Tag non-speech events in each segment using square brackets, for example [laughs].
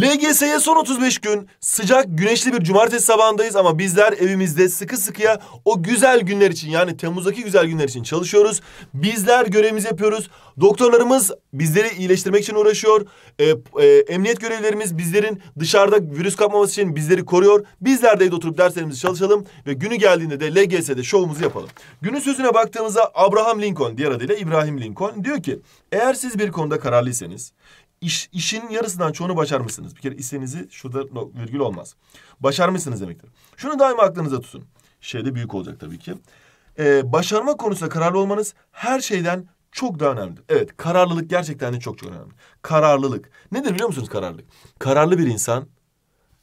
LGS'ye son 35 gün sıcak güneşli bir cumartesi sabahındayız ama bizler evimizde sıkı sıkıya o güzel günler için yani Temmuz'daki güzel günler için çalışıyoruz. Bizler görevimizi yapıyoruz. Doktorlarımız bizleri iyileştirmek için uğraşıyor. E, e, emniyet görevlerimiz bizlerin dışarıda virüs kapmaması için bizleri koruyor. Bizler de evde oturup derslerimizi çalışalım ve günü geldiğinde de LGS'de şovumuzu yapalım. Günün sözüne baktığımızda Abraham Lincoln diğer adıyla İbrahim Lincoln diyor ki eğer siz bir konuda kararlıysanız İş, işin yarısından çoğunu başarmışsınız. Bir kere işinizi şurada virgül olmaz. Başarmışsınız demektir. Şunu daima aklınıza tutun. Şey de büyük olacak tabii ki. Ee, başarma konusunda kararlı olmanız her şeyden çok daha önemli. Evet kararlılık gerçekten de çok çok önemli. Kararlılık. Nedir biliyor musunuz kararlılık? Kararlı bir insan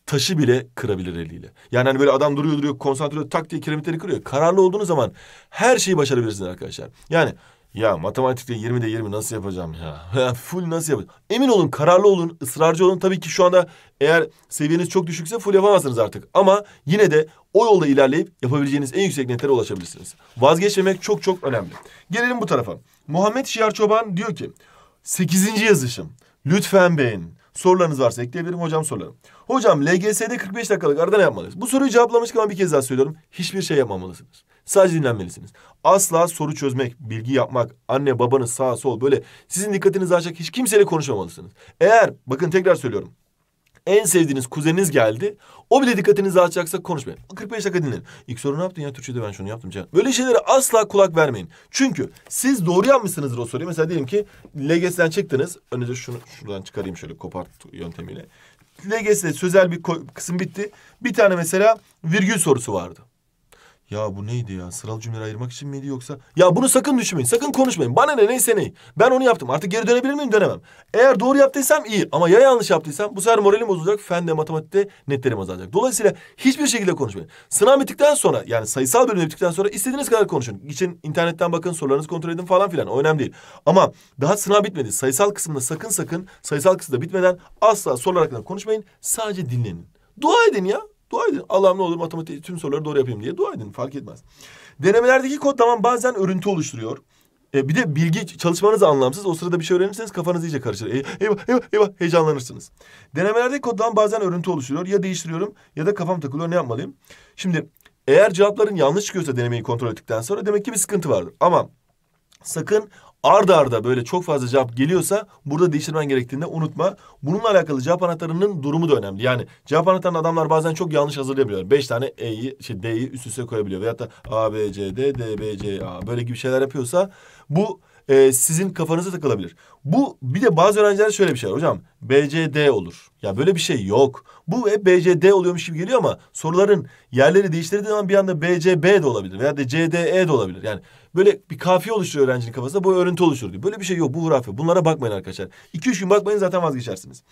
taşı bile kırabilir eliyle. Yani hani böyle adam duruyor duruyor konsantre oluyor tak diye kiremitleri kırıyor. Kararlı olduğunuz zaman her şeyi başarabilirsiniz arkadaşlar. Yani ya matematikte 20'de 20 nasıl yapacağım ya? [laughs] full nasıl yapacağım? Emin olun, kararlı olun, ısrarcı olun. Tabii ki şu anda eğer seviyeniz çok düşükse full yapamazsınız artık. Ama yine de o yolda ilerleyip yapabileceğiniz en yüksek netlere ulaşabilirsiniz. Vazgeçmemek çok çok önemli. Gelelim bu tarafa. Muhammed Şiar Çoban diyor ki... ...sekizinci yazışım. Lütfen beğenin. Sorularınız varsa ekleyebilirim hocam sorularım. Hocam LGS'de 45 dakikalık arada ne yapmalıyız? Bu soruyu cevaplamışken ama bir kez daha söylüyorum. Hiçbir şey yapmamalısınız. Sadece dinlenmelisiniz. Asla soru çözmek, bilgi yapmak, anne babanız sağ sol böyle sizin dikkatinizi açacak hiç kimseyle konuşmamalısınız. Eğer bakın tekrar söylüyorum. En sevdiğiniz kuzeniniz geldi. O bile dikkatinizi açacaksa konuşmayın. 45 dakika dinlenin. İlk soru ne yaptın ya Türkçe'de ben şunu yaptım. Can. Böyle şeylere asla kulak vermeyin. Çünkü siz doğru yapmışsınızdır o soruyu. Mesela diyelim ki LGS'den çıktınız. Önce şunu şuradan çıkarayım şöyle kopart yöntemiyle. LGS'de sözel bir kısım bitti. Bir tane mesela virgül sorusu vardı. Ya bu neydi ya? Sıralı cümleleri ayırmak için miydi yoksa? Ya bunu sakın düşünmeyin. Sakın konuşmayın. Bana ne neyse ne. Ben onu yaptım. Artık geri dönebilir miyim? Dönemem. Eğer doğru yaptıysam iyi. Ama ya yanlış yaptıysam bu sefer moralim bozulacak. Fen de matematikte netlerim azalacak. Dolayısıyla hiçbir şekilde konuşmayın. Sınav bittikten sonra yani sayısal bölüm bittikten sonra istediğiniz kadar konuşun. İçin internetten bakın sorularınızı kontrol edin falan filan. O önemli değil. Ama daha sınav bitmedi. Sayısal kısmında sakın sakın sayısal kısımda bitmeden asla sorular hakkında konuşmayın. Sadece dinlenin. Dua edin ya. Dua edin. Allah'ım ne olur matematik tüm soruları doğru yapayım diye dua edin. Fark etmez. Denemelerdeki kod kodlaman bazen örüntü oluşturuyor. E, bir de bilgi çalışmanız anlamsız. O sırada bir şey öğrenirseniz kafanız iyice karışır. E, eyvah, eyvah, eyvah, heyecanlanırsınız. Denemelerdeki kod koddan bazen örüntü oluşturuyor. Ya değiştiriyorum ya da kafam takılıyor. Ne yapmalıyım? Şimdi eğer cevapların yanlış çıkıyorsa denemeyi kontrol ettikten sonra demek ki bir sıkıntı vardır. Ama sakın arda arda böyle çok fazla cevap geliyorsa burada değiştirmen gerektiğini de unutma. Bununla alakalı cevap anahtarının durumu da önemli. Yani cevap anahtarını adamlar bazen çok yanlış hazırlayabiliyor. Beş tane E'yi, şey D'yi üst üste koyabiliyor. Veyahut da A, B, C, D, D, B, C, A böyle gibi şeyler yapıyorsa bu e, sizin kafanıza takılabilir. Bu bir de bazı öğrenciler şöyle bir şey var hocam. BCD olur. Ya böyle bir şey yok. Bu hep BCD oluyormuş gibi geliyor ama soruların yerleri değiştirdiği zaman bir anda BCB de olabilir veya da CDE de olabilir. Yani böyle bir kafiye oluşturuyor öğrencinin kafasında bu örüntü oluşturur diyor. Böyle bir şey yok bu hurafe. Bunlara bakmayın arkadaşlar. İki üç gün bakmayın zaten vazgeçersiniz.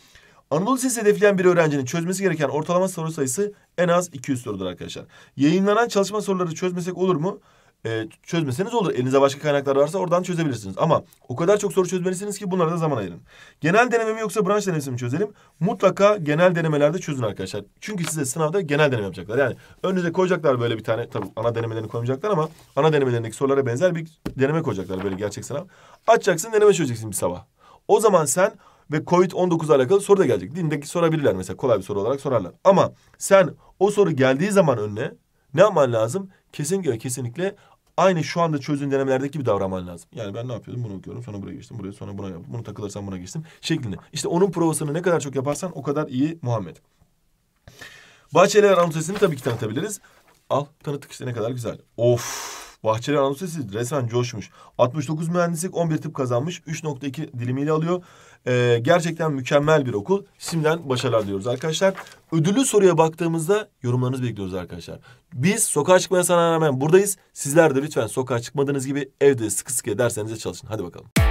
Anadolu Lisesi hedefleyen bir öğrencinin çözmesi gereken ortalama soru sayısı en az 200 sorudur arkadaşlar. Yayınlanan çalışma soruları çözmesek olur mu? e, çözmeseniz olur. Elinize başka kaynaklar varsa oradan çözebilirsiniz. Ama o kadar çok soru çözmelisiniz ki bunlara da zaman ayırın. Genel deneme mi yoksa branş denemesi mi çözelim? Mutlaka genel denemelerde çözün arkadaşlar. Çünkü size sınavda genel deneme yapacaklar. Yani önünüze koyacaklar böyle bir tane. Tabii ana denemelerini koymayacaklar ama ana denemelerindeki sorulara benzer bir deneme koyacaklar böyle gerçek sınav. Açacaksın deneme çözeceksin bir sabah. O zaman sen ve Covid-19 ile alakalı soru da gelecek. Dindeki sorabilirler mesela kolay bir soru olarak sorarlar. Ama sen o soru geldiği zaman önüne ne yapman lazım? Kesinlikle kesinlikle Aynı şu anda çözün denemelerdeki gibi davranman lazım. Yani ben ne yapıyordum? Bunu okuyorum. Sonra buraya geçtim. Buraya sonra buna yaptım. Bunu takılırsam buna geçtim. Şeklinde. İşte onun provasını ne kadar çok yaparsan o kadar iyi Muhammed. Bahçeliler anonsesini tabii ki tanıtabiliriz. Al tanıttık işte ne kadar güzel. Of Bahçeli Anadolu Sesi resmen coşmuş. 69 mühendislik 11 tıp kazanmış. 3.2 dilimiyle alıyor. Ee, gerçekten mükemmel bir okul. Simden başarılar diyoruz arkadaşlar. Ödüllü soruya baktığımızda yorumlarınızı bekliyoruz arkadaşlar. Biz sokağa çıkmaya sana rağmen buradayız. Sizler de lütfen sokağa çıkmadığınız gibi evde sıkı sıkı dersenize çalışın. Hadi bakalım.